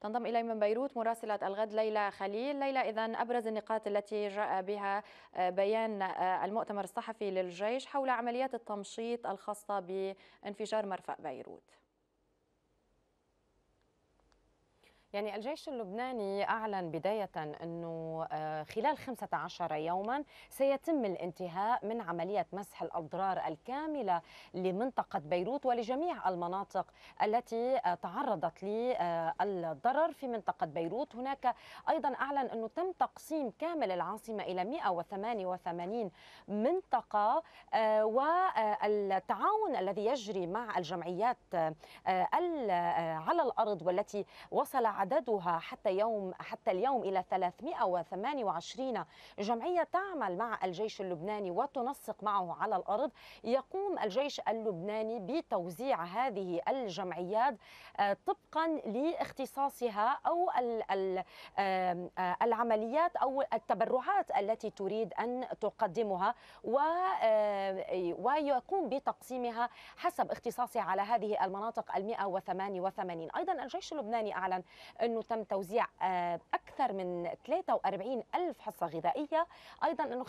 تنضم إلي من بيروت مراسلة الغد ليلى خليل ليلى إذا أبرز النقاط التي جاء بها آه، بيان آه، المؤتمر الصحفي للجيش حول عمليات التمشيط الخاصة بانفجار مرفأ بيروت يعني الجيش اللبناني أعلن بداية أنه آه، خلال 15 يوما سيتم الانتهاء من عملية مسح الأضرار الكاملة لمنطقة بيروت ولجميع المناطق التي تعرضت للضرر في منطقة بيروت هناك أيضا أعلن أنه تم تقسيم كامل العاصمة إلى 188 منطقة آه، والتعاون الذي يجري مع الجمعيات آه، آه، على الأرض والتي وصل عددها حتى يوم حتى اليوم إلى 328 2020 جمعية تعمل مع الجيش اللبناني وتنسق معه على الأرض يقوم الجيش اللبناني بتوزيع هذه الجمعيات آه، طبقا لاختصاصها أو آه، العمليات أو التبرعات التي تريد أن تقدمها آه، ويقوم بتقسيمها حسب اختصاصها على هذه المناطق ال 188 أيضا الجيش اللبناني أعلن أنه تم توزيع أكثر من 43 ألف حصة غذائية أيضا أنه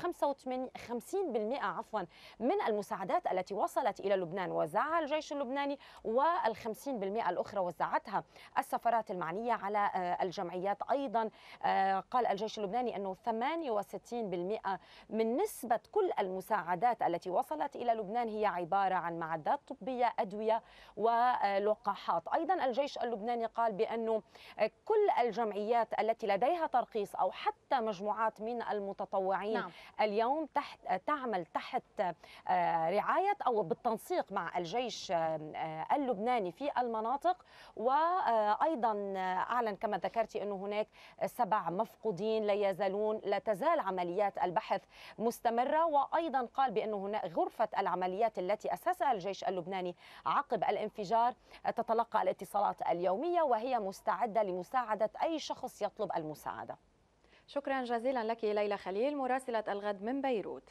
55% عفوا من المساعدات التي وصلت إلى لبنان وزعها الجيش اللبناني وال50% الأخرى وزعتها السفارات المعنية على آه، الجمعيات أيضا آه، قال الجيش اللبناني أنه 68% من نسبة كل المساعدات التي وصلت إلى لبنان هي عبارة عن معدات طبية أدوية ولقاحات أيضا الجيش اللبناني قال بأنه آه، كل الجمعيات التي لديها ترخيص أو حتى مجموعة مجموعات من المتطوعين نعم. اليوم تحت تعمل تحت آه، رعاية أو بالتنسيق مع الجيش آه، اللبناني في المناطق وأيضا آه، أعلن كما ذكرتي أنه هناك سبع مفقودين لا يزالون لا تزال عمليات البحث مستمرة وأيضا قال بأنه هناك غرفة العمليات التي أسسها الجيش اللبناني عقب الانفجار تتلقى الاتصالات اليومية وهي مستعدة لمساعدة أي شخص يطلب المساعدة شكرا جزيلا لك ليلى خليل مراسلة الغد من بيروت